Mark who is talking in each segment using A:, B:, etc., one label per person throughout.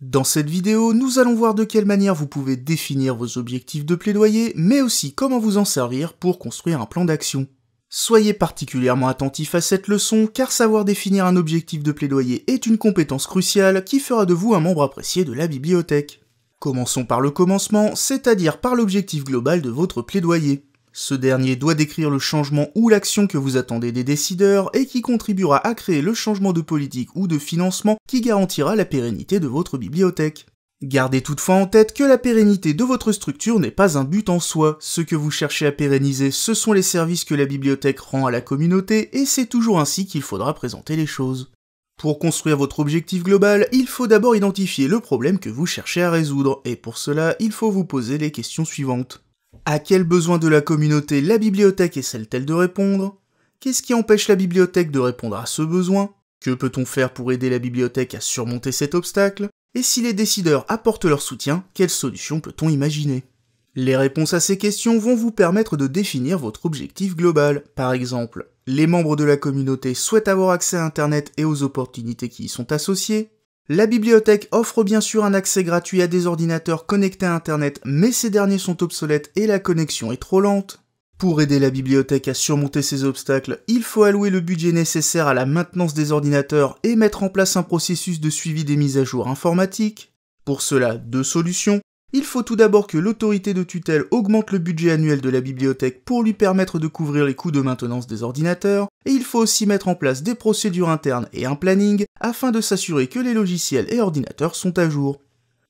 A: Dans cette vidéo, nous allons voir de quelle manière vous pouvez définir vos objectifs de plaidoyer, mais aussi comment vous en servir pour construire un plan d'action. Soyez particulièrement attentif à cette leçon, car savoir définir un objectif de plaidoyer est une compétence cruciale qui fera de vous un membre apprécié de la bibliothèque. Commençons par le commencement, c'est-à-dire par l'objectif global de votre plaidoyer. Ce dernier doit décrire le changement ou l'action que vous attendez des décideurs et qui contribuera à créer le changement de politique ou de financement qui garantira la pérennité de votre bibliothèque. Gardez toutefois en tête que la pérennité de votre structure n'est pas un but en soi. Ce que vous cherchez à pérenniser, ce sont les services que la bibliothèque rend à la communauté et c'est toujours ainsi qu'il faudra présenter les choses. Pour construire votre objectif global, il faut d'abord identifier le problème que vous cherchez à résoudre et pour cela, il faut vous poser les questions suivantes. À quel besoin de la communauté la bibliothèque essaie-t-elle de répondre Qu'est-ce qui empêche la bibliothèque de répondre à ce besoin Que peut-on faire pour aider la bibliothèque à surmonter cet obstacle Et si les décideurs apportent leur soutien, quelles solutions peut-on imaginer les réponses à ces questions vont vous permettre de définir votre objectif global. Par exemple, les membres de la communauté souhaitent avoir accès à Internet et aux opportunités qui y sont associées, la bibliothèque offre bien sûr un accès gratuit à des ordinateurs connectés à Internet, mais ces derniers sont obsolètes et la connexion est trop lente. Pour aider la bibliothèque à surmonter ces obstacles, il faut allouer le budget nécessaire à la maintenance des ordinateurs et mettre en place un processus de suivi des mises à jour informatiques. Pour cela, deux solutions. Il faut tout d'abord que l'autorité de tutelle augmente le budget annuel de la bibliothèque pour lui permettre de couvrir les coûts de maintenance des ordinateurs, et il faut aussi mettre en place des procédures internes et un planning afin de s'assurer que les logiciels et ordinateurs sont à jour.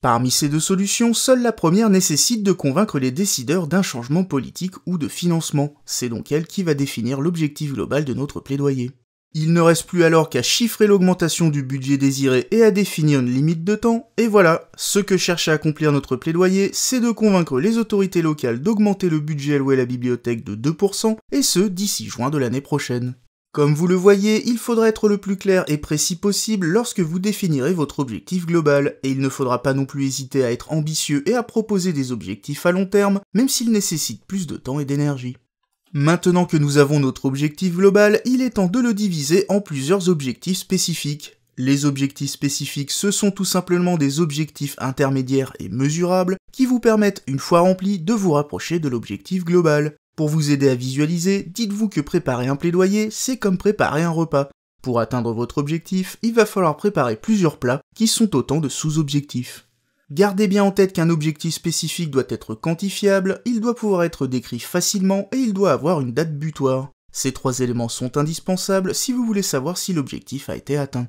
A: Parmi ces deux solutions, seule la première nécessite de convaincre les décideurs d'un changement politique ou de financement. C'est donc elle qui va définir l'objectif global de notre plaidoyer. Il ne reste plus alors qu'à chiffrer l'augmentation du budget désiré et à définir une limite de temps, et voilà, ce que cherche à accomplir notre plaidoyer, c'est de convaincre les autorités locales d'augmenter le budget alloué à la bibliothèque de 2%, et ce, d'ici juin de l'année prochaine. Comme vous le voyez, il faudra être le plus clair et précis possible lorsque vous définirez votre objectif global, et il ne faudra pas non plus hésiter à être ambitieux et à proposer des objectifs à long terme, même s'ils nécessitent plus de temps et d'énergie. Maintenant que nous avons notre objectif global, il est temps de le diviser en plusieurs objectifs spécifiques. Les objectifs spécifiques, ce sont tout simplement des objectifs intermédiaires et mesurables qui vous permettent, une fois remplis, de vous rapprocher de l'objectif global. Pour vous aider à visualiser, dites-vous que préparer un plaidoyer, c'est comme préparer un repas. Pour atteindre votre objectif, il va falloir préparer plusieurs plats qui sont autant de sous-objectifs. Gardez bien en tête qu'un objectif spécifique doit être quantifiable, il doit pouvoir être décrit facilement et il doit avoir une date butoir. Ces trois éléments sont indispensables si vous voulez savoir si l'objectif a été atteint.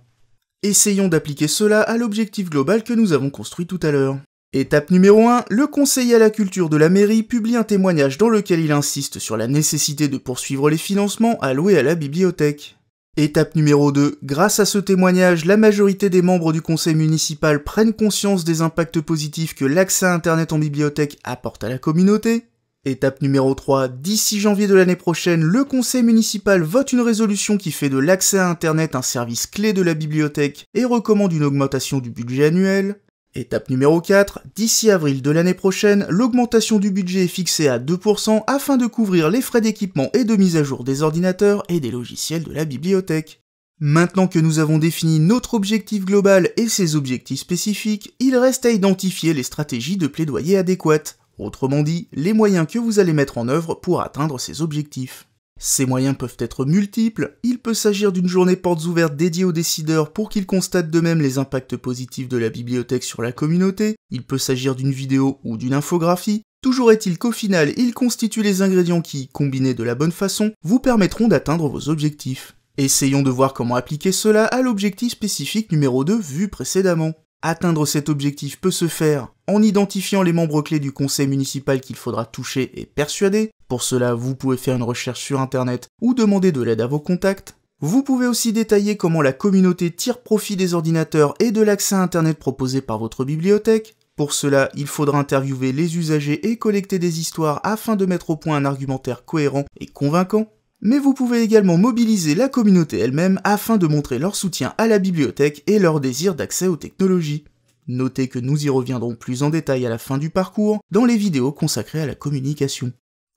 A: Essayons d'appliquer cela à l'objectif global que nous avons construit tout à l'heure. Étape numéro 1, le conseiller à la culture de la mairie publie un témoignage dans lequel il insiste sur la nécessité de poursuivre les financements alloués à la bibliothèque. Étape numéro 2. Grâce à ce témoignage, la majorité des membres du conseil municipal prennent conscience des impacts positifs que l'accès à Internet en bibliothèque apporte à la communauté. Étape numéro 3. D'ici janvier de l'année prochaine, le conseil municipal vote une résolution qui fait de l'accès à Internet un service clé de la bibliothèque et recommande une augmentation du budget annuel. Étape numéro 4, d'ici avril de l'année prochaine, l'augmentation du budget est fixée à 2% afin de couvrir les frais d'équipement et de mise à jour des ordinateurs et des logiciels de la bibliothèque. Maintenant que nous avons défini notre objectif global et ses objectifs spécifiques, il reste à identifier les stratégies de plaidoyer adéquates, autrement dit, les moyens que vous allez mettre en œuvre pour atteindre ces objectifs. Ces moyens peuvent être multiples, il peut s'agir d'une journée portes ouvertes dédiée aux décideurs pour qu'ils constatent d'eux-mêmes les impacts positifs de la bibliothèque sur la communauté, il peut s'agir d'une vidéo ou d'une infographie, toujours est-il qu'au final ils constituent les ingrédients qui, combinés de la bonne façon, vous permettront d'atteindre vos objectifs. Essayons de voir comment appliquer cela à l'objectif spécifique numéro 2 vu précédemment. Atteindre cet objectif peut se faire en identifiant les membres clés du conseil municipal qu'il faudra toucher et persuader, pour cela, vous pouvez faire une recherche sur Internet ou demander de l'aide à vos contacts. Vous pouvez aussi détailler comment la communauté tire profit des ordinateurs et de l'accès à Internet proposé par votre bibliothèque. Pour cela, il faudra interviewer les usagers et collecter des histoires afin de mettre au point un argumentaire cohérent et convaincant. Mais vous pouvez également mobiliser la communauté elle-même afin de montrer leur soutien à la bibliothèque et leur désir d'accès aux technologies. Notez que nous y reviendrons plus en détail à la fin du parcours dans les vidéos consacrées à la communication.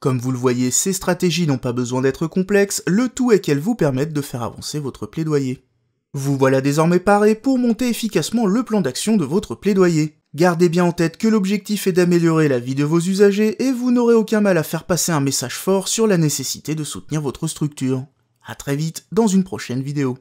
A: Comme vous le voyez, ces stratégies n'ont pas besoin d'être complexes, le tout est qu'elles vous permettent de faire avancer votre plaidoyer. Vous voilà désormais paré pour monter efficacement le plan d'action de votre plaidoyer. Gardez bien en tête que l'objectif est d'améliorer la vie de vos usagers et vous n'aurez aucun mal à faire passer un message fort sur la nécessité de soutenir votre structure. A très vite dans une prochaine vidéo.